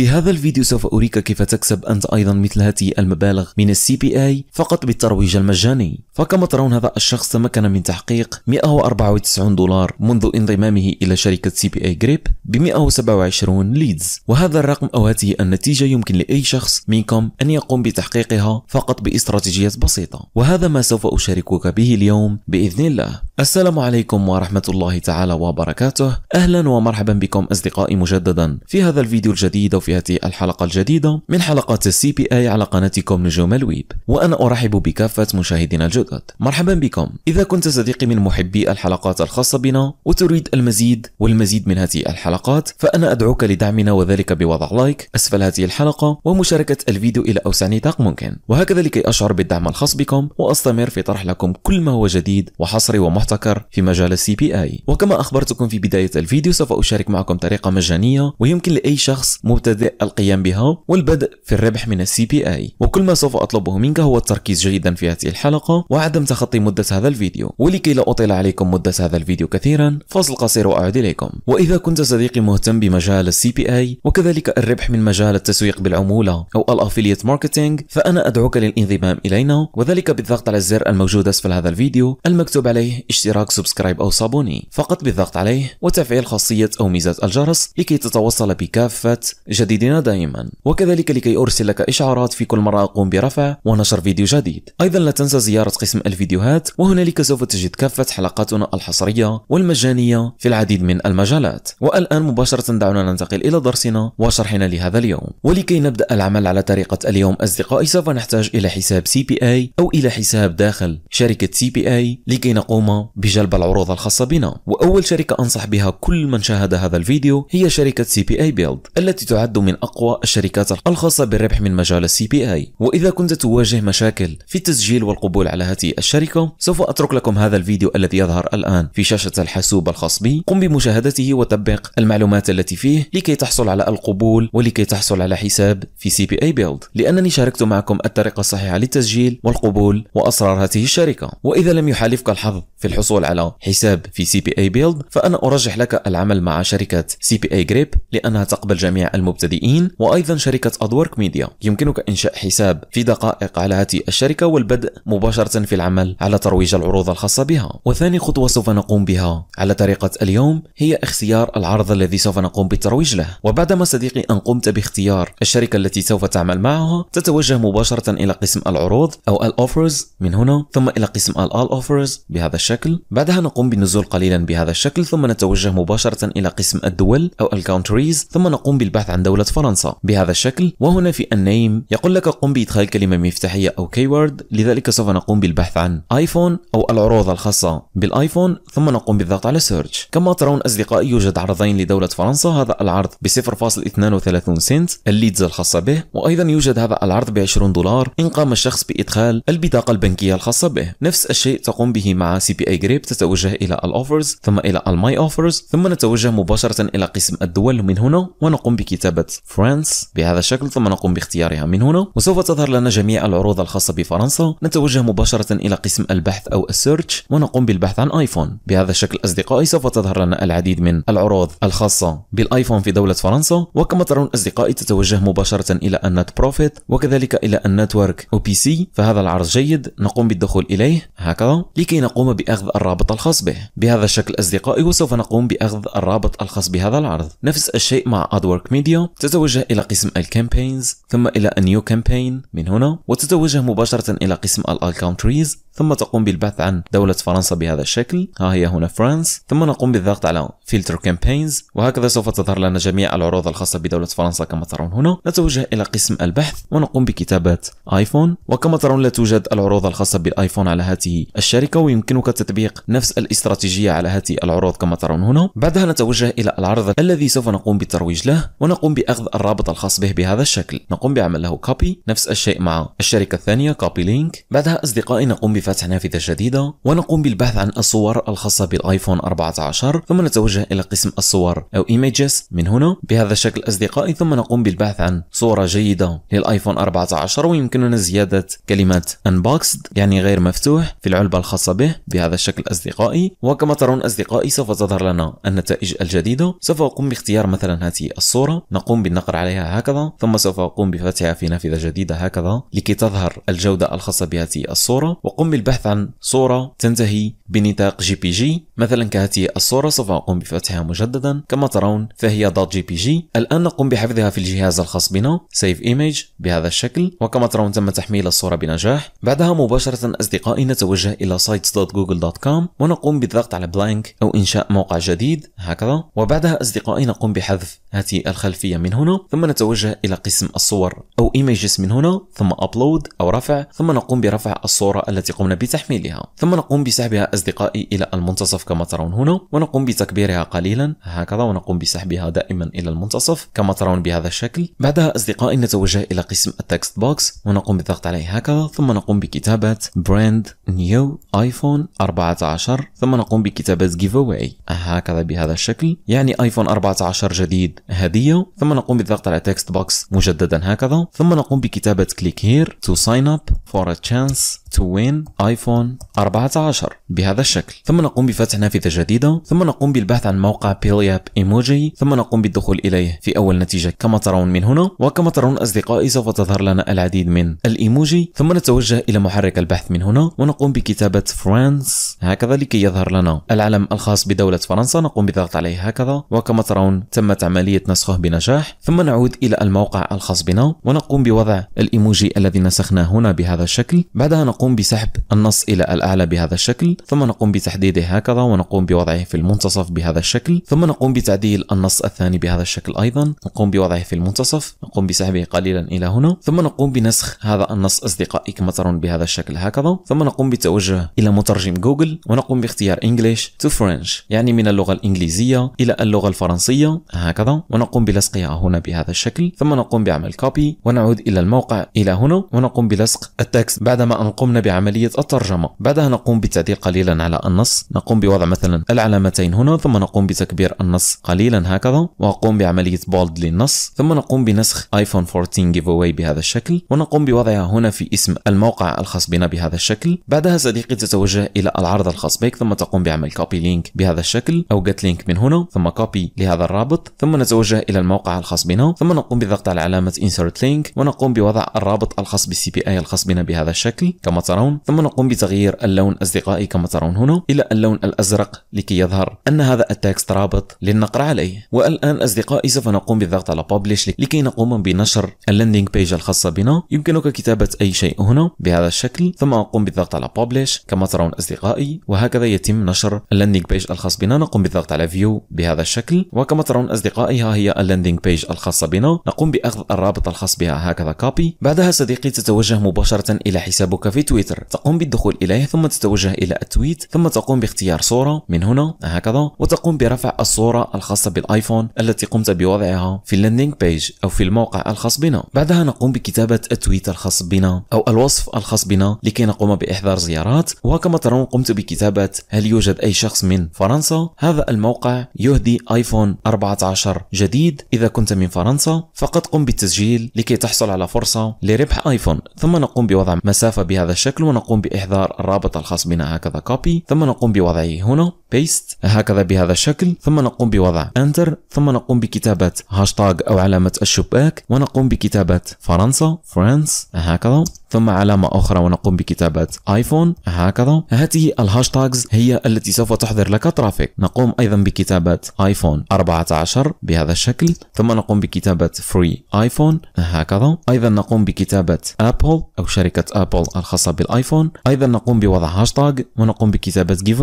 في هذا الفيديو سوف أريك كيف تكسب أنت أيضا مثل هذه المبالغ من السي بي اي فقط بالترويج المجاني فكما ترون هذا الشخص تمكن من تحقيق 194 دولار منذ انضمامه إلى شركة سي بي اي جريب ب 127 ليدز وهذا الرقم أو هذه النتيجة يمكن لأي شخص منكم أن يقوم بتحقيقها فقط باستراتيجيات بسيطة وهذا ما سوف أشاركك به اليوم بإذن الله السلام عليكم ورحمة الله تعالى وبركاته أهلا ومرحبا بكم أصدقائي مجددا في هذا الفيديو الجديد وفي هذه الحلقة الجديدة من حلقات السي بي اي على قناتكم نجوم الويب وأنا أرحب بكافة مشاهدينا الجدد الحلقات مرحبا بكم إذا كنت صديقي من محبي الحلقات الخاصة بنا وتريد المزيد والمزيد من هذه الحلقات فأنا أدعوك لدعمنا وذلك بوضع لايك أسفل هذه الحلقة ومشاركة الفيديو إلى أوسع نطاق ممكن وهكذا لكي أشعر بالدعم الخاص بكم وأستمر في طرح لكم كل ما هو جديد وحصري ومحتكر في مجال السي بي آي وكما أخبرتكم في بداية الفيديو سوف أشارك معكم طريقة مجانية ويمكن لأي شخص مبتدئ القيام بها والبدء في الربح من السي بي آي وكل ما سوف أطلبه منك هو التركيز جيدا في هذه الحلقة وعدم تخطي مدة هذا الفيديو ولكي لا أطيل عليكم مدة هذا الفيديو كثيرا فصل قصير وأعود إليكم وإذا كنت صديقي مهتم بمجال السي بي اي وكذلك الربح من مجال التسويق بالعمولة أو الأفليت ماركتينج فأنا أدعوك للانضمام إلينا وذلك بالضغط على الزر الموجود أسفل هذا الفيديو المكتوب عليه اشتراك سبسكرايب أو صابوني فقط بالضغط عليه وتفعيل خاصية أو ميزة الجرس لكي تتوصل بكافة جديدنا دائما وكذلك لكي أرسل لك إشعارات في كل مرة أقوم برفع ونشر فيديو جديد أيضا لا تنسى زيارة قسم الفيديوهات وهنالك سوف تجد كافة حلقاتنا الحصرية والمجانية في العديد من المجالات والآن مباشرة دعونا ننتقل إلى درسنا وشرحنا لهذا اليوم ولكي نبدأ العمل على طريقة اليوم أصدقائي سوف نحتاج إلى حساب CPA أو إلى حساب داخل شركة CPA لكي نقوم بجلب العروض الخاصة بنا وأول شركة أنصح بها كل من شاهد هذا الفيديو هي شركة CPA Build التي تعد من أقوى الشركات الخاصة بالربح من مجال السي بي اي وإذا كنت تواجه مشاكل في التسجيل والقبول على مواجهة الشركة سوف أترك لكم هذا الفيديو الذي يظهر الآن في شاشة الحاسوب الخاص بي قم بمشاهدته وتطبيق المعلومات التي فيه لكي تحصل على القبول ولكي تحصل على حساب في سي بي اي بيلد لأنني شاركت معكم الطريقة الصحيحة للتسجيل والقبول وأسرار هذه الشركة وإذا لم يحالفك الحظ في الحصول على حساب في سي بي اي بيلد فأنا أرجح لك العمل مع شركة سي بي اي جريب لأنها تقبل جميع المبتدئين وأيضا شركة أدورك ميديا يمكنك إنشاء حساب في دقائق على هذه الشركة والبدء مباشرة في العمل على ترويج العروض الخاصة بها وثاني خطوة سوف نقوم بها على طريقة اليوم هي اختيار العرض الذي سوف نقوم بالترويج له وبعدما صديقي أن قمت باختيار الشركة التي سوف تعمل معها تتوجه مباشرة إلى قسم العروض أو الأوفرز من هنا ثم إلى قسم الأل أوفرز بهذا الشكل بعدها نقوم بالنزول قليلا بهذا الشكل ثم نتوجه مباشرة إلى قسم الدول أو الكونتريز ثم نقوم بالبحث عن دولة فرنسا بهذا الشكل وهنا في النيم يقول لك قم بإدخال كلمة مفتاحية أو كيورد لذلك سوف نقوم بال بالبحث عن ايفون أو العروض الخاصة بالايفون ثم نقوم بالضغط على سيرش كما ترون أصدقائي يوجد عرضين لدولة فرنسا هذا العرض ب 0.32 سنت الليدز الخاصة به وأيضا يوجد هذا العرض ب 20 دولار إن قام الشخص بإدخال البطاقة البنكية الخاصة به نفس الشيء تقوم به مع سي بي اي جريب تتوجه إلى الأوفرز ثم إلى الماي أوفرز ثم نتوجه مباشرة إلى قسم الدول من هنا ونقوم بكتابة فرانس بهذا الشكل ثم نقوم باختيارها من هنا وسوف تظهر لنا جميع العروض الخاصة بفرنسا نتوجه مباشرة مباشرة إلى قسم البحث أو السيرش ونقوم بالبحث عن آيفون بهذا الشكل أصدقائي سوف تظهر لنا العديد من العروض الخاصة بالآيفون في دولة فرنسا وكما ترون أصدقائي تتوجه مباشرة إلى النت بروفيت وكذلك إلى النتورك أو بي سي فهذا العرض جيد نقوم بالدخول إليه هكذا لكي نقوم بأخذ الرابط الخاص به بهذا الشكل أصدقائي وسوف نقوم بأخذ الرابط الخاص بهذا العرض نفس الشيء مع أدورك ميديا تتوجه إلى قسم الكامبينز ثم إلى نيو كامبين من هنا وتتوجه مباشرة إلى قسم الكونتري trees ثم تقوم بالبحث عن دولة فرنسا بهذا الشكل ها هي هنا فرانس ثم نقوم بالضغط على فلتر كامبينز وهكذا سوف تظهر لنا جميع العروض الخاصة بدولة فرنسا كما ترون هنا نتوجه إلى قسم البحث ونقوم بكتابة آيفون وكما ترون لا توجد العروض الخاصة بالآيفون على هذه الشركة ويمكنك تطبيق نفس الاستراتيجية على هذه العروض كما ترون هنا بعدها نتوجه إلى العرض الذي سوف نقوم بالترويج له ونقوم بأخذ الرابط الخاص به بهذا الشكل نقوم بعمل له كوبي نفس الشيء مع الشركة الثانية كوبي لينك بعدها أصدقائي نقوم بفتح نافذة جديدة ونقوم بالبحث عن الصور الخاصة بالايفون 14 ثم نتوجه إلى قسم الصور أو Images من هنا بهذا الشكل أصدقائي ثم نقوم بالبحث عن صورة جيدة للايفون 14 ويمكننا زيادة كلمة Unboxed يعني غير مفتوح في العلبة الخاصة به بهذا الشكل أصدقائي وكما ترون أصدقائي سوف تظهر لنا النتائج الجديدة سوف أقوم باختيار مثلا هذه الصورة نقوم بالنقر عليها هكذا ثم سوف أقوم بفتحها في نافذة جديدة هكذا لكي تظهر الجودة الخاصة بهذه الصورة وقم أقوم بالبحث عن صورة تنتهي بنطاق جي بي جي مثلا كهذه الصورة سوف أقوم بفتحها مجددا كما ترون فهي دوت جي بي جي الآن نقوم بحفظها في الجهاز الخاص بنا سيف ايميج بهذا الشكل وكما ترون تم تحميل الصورة بنجاح بعدها مباشرة أصدقائي نتوجه إلى sites.google.com ونقوم بالضغط على بلانك أو إنشاء موقع جديد هكذا وبعدها أصدقائي نقوم بحذف هذه الخلفية من هنا ثم نتوجه إلى قسم الصور أو ايميجز من هنا ثم أبلود أو رفع ثم نقوم برفع الصورة التي قمنا بتحميلها ثم نقوم بسحبها أصدقائي إلى المنتصف كما ترون هنا ونقوم بتكبيرها قليلا هكذا ونقوم بسحبها دائما إلى المنتصف كما ترون بهذا الشكل بعدها أصدقائي نتوجه إلى قسم التكست بوكس ونقوم بالضغط عليه هكذا ثم نقوم بكتابة براند نيو ايفون 14 ثم نقوم بكتابة جيف اواي هكذا بهذا الشكل يعني ايفون 14 جديد هدية ثم نقوم بالضغط على تكست بوكس مجددا هكذا ثم نقوم بكتابة كليك هير تو ساين اب for a chance to win iPhone 14 بهذا الشكل ثم نقوم بفتح نافذة جديدة ثم نقوم بالبحث عن موقع بيلياب ايموجي ثم نقوم بالدخول اليه في اول نتيجة كما ترون من هنا وكما ترون اصدقائي سوف تظهر لنا العديد من الايموجي ثم نتوجه الى محرك البحث من هنا ونقوم بكتابة فرانس هكذا لكي يظهر لنا العلم الخاص بدولة فرنسا نقوم بالضغط عليه هكذا وكما ترون تمت عملية نسخه بنجاح ثم نعود الى الموقع الخاص بنا ونقوم بوضع الايموجي الذي نسخناه هنا بهذا الشكل بعدها نقوم بسحب النص الى الاعلى بهذا الشكل ثم نقوم بتحديده هكذا ونقوم بوضعه في المنتصف بهذا الشكل ثم نقوم بتعديل النص الثاني بهذا الشكل أيضا نقوم بوضعه في المنتصف نقوم بسحبه قليلا إلى هنا ثم نقوم بنسخ هذا النص أصدقائي كما ترون بهذا الشكل هكذا ثم نقوم بالتوجه إلى مترجم جوجل ونقوم باختيار English to French يعني من اللغة الإنجليزية إلى اللغة الفرنسية هكذا ونقوم بلصقها هنا بهذا الشكل ثم نقوم بعمل كوبي ونعود إلى الموقع إلى هنا ونقوم بلصق التكست بعدما أن قمنا بعملية الترجمة بعدها نقوم بتعديل قليلا على النص نقوم بوضع مثلا العلامتين هنا ثم نقوم بتكبير النص قليلا هكذا وأقوم بعملية بولد للنص ثم نقوم بنسخ ايفون 14 جيف اواي بهذا الشكل ونقوم بوضعها هنا في اسم الموقع الخاص بنا بهذا الشكل بعدها صديقي تتوجه إلى العرض الخاص بك ثم تقوم بعمل كوبي لينك بهذا الشكل أو جت لينك من هنا ثم كوبي لهذا الرابط ثم نتوجه إلى الموقع الخاص بنا ثم نقوم بالضغط على علامة انسرت لينك ونقوم بوضع الرابط الخاص بالسي بي اي الخاص بنا بهذا الشكل كما ترون ثم نقوم بتغيير اللون أصدقائي كما كما ترون هنا إلى اللون الأزرق لكي يظهر أن هذا التكست رابط للنقر عليه والآن أصدقائي سوف نقوم بالضغط على بابليش لكي نقوم بنشر اللاندنج بيج الخاصة بنا يمكنك كتابة أي شيء هنا بهذا الشكل ثم أقوم بالضغط على بابليش كما ترون أصدقائي وهكذا يتم نشر اللاندنج بيج الخاص بنا نقوم بالضغط على فيو بهذا الشكل وكما ترون أصدقائي ها هي اللاندنج بيج الخاصة بنا نقوم بأخذ الرابط الخاص بها هكذا كوبي بعدها صديقي تتوجه مباشرة إلى حسابك في تويتر تقوم بالدخول إليه ثم تتوجه إلى التويت ثم تقوم باختيار صورة من هنا هكذا وتقوم برفع الصورة الخاصة بالايفون التي قمت بوضعها في اللاندنج بيج أو في الموقع الخاص بنا بعدها نقوم بكتابة التويت الخاص بنا أو الوصف الخاص بنا لكي نقوم بإحضار زيارات وكما ترون قمت بكتابة هل يوجد أي شخص من فرنسا هذا الموقع يهدي ايفون 14 جديد إذا كنت من فرنسا فقط قم بالتسجيل لكي تحصل على فرصة لربح ايفون ثم نقوم بوضع مسافة بهذا الشكل ونقوم بإحضار الرابط الخاص بنا هكذا هكذا كوبي ثم نقوم بوضعه هنا بيست هكذا بهذا الشكل ثم نقوم بوضع انتر ثم نقوم بكتابة هاشتاج أو علامة الشباك ونقوم بكتابة فرنسا فرانس هكذا ثم علامة أخرى ونقوم بكتابة آيفون هكذا هذه الهاشتاجز هي التي سوف تحضر لك ترافيك نقوم أيضا بكتابة آيفون 14 بهذا الشكل ثم نقوم بكتابة فري آيفون هكذا أيضا نقوم بكتابة أبل أو شركة أبل الخاصة بالآيفون أيضا نقوم بوضع هاشتاج ونقوم بكتابة جيف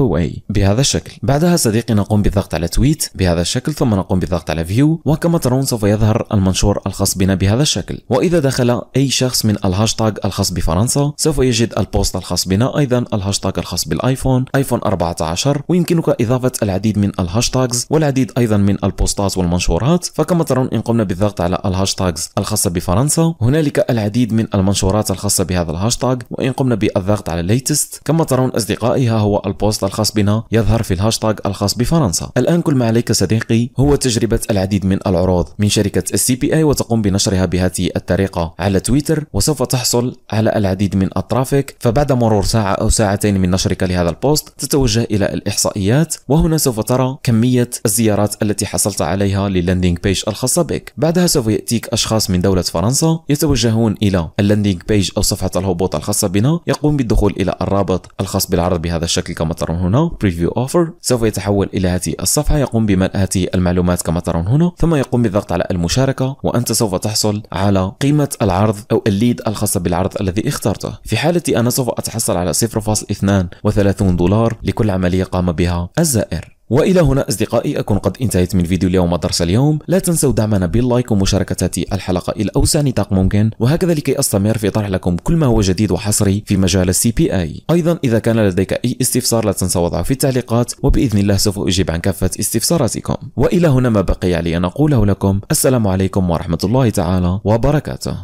بهذا الشكل بعدها صديقي نقوم بالضغط على تويت بهذا الشكل ثم نقوم بالضغط على فيو وكما ترون سوف يظهر المنشور الخاص بنا بهذا الشكل وإذا دخل أي شخص من الهاشتاج الخاص بفرنسا سوف يجد البوست الخاص بنا أيضا الهاشتاج الخاص بالآيفون آيفون 14 ويمكنك إضافة العديد من الهاشتاجز والعديد أيضا من البوستات والمنشورات فكما ترون إن قمنا بالضغط على الهاشتاجز الخاصة بفرنسا هنالك العديد من المنشورات الخاصة بهذا الهاشتاج وإن قمنا بالضغط على ليتست كما ترون أصدقاء أصدقائها هو البوست الخاص بنا يظهر في الهاشتاج الخاص بفرنسا الآن كل ما عليك صديقي هو تجربة العديد من العروض من شركة السي بي اي وتقوم بنشرها بهذه الطريقة على تويتر وسوف تحصل على العديد من الترافيك فبعد مرور ساعة أو ساعتين من نشرك لهذا البوست تتوجه إلى الإحصائيات وهنا سوف ترى كمية الزيارات التي حصلت عليها للاندينج بيج الخاصة بك بعدها سوف يأتيك أشخاص من دولة فرنسا يتوجهون إلى اللاندينج بيج أو صفحة الهبوط الخاصة بنا يقوم بالدخول إلى الرابط الخاص بالعرض المعرض بهذا الشكل كما ترون هنا بريفيو اوفر سوف يتحول الى هذه الصفحه يقوم بملء هذه المعلومات كما ترون هنا ثم يقوم بالضغط على المشاركه وانت سوف تحصل على قيمه العرض او الليد الخاصه بالعرض الذي اخترته في حالتي انا سوف اتحصل على 0.32 دولار لكل عمليه قام بها الزائر والى هنا اصدقائي اكون قد انتهيت من فيديو اليوم ودرس اليوم لا تنسوا دعمنا باللايك ومشاركة الحلقة الى اوسع نطاق ممكن وهكذا لكي استمر في طرح لكم كل ما هو جديد وحصري في مجال السي بي اي ايضا اذا كان لديك اي استفسار لا تنسى وضعه في التعليقات وباذن الله سوف اجيب عن كافة استفساراتكم والى هنا ما بقي علي ان اقوله لكم السلام عليكم ورحمة الله تعالى وبركاته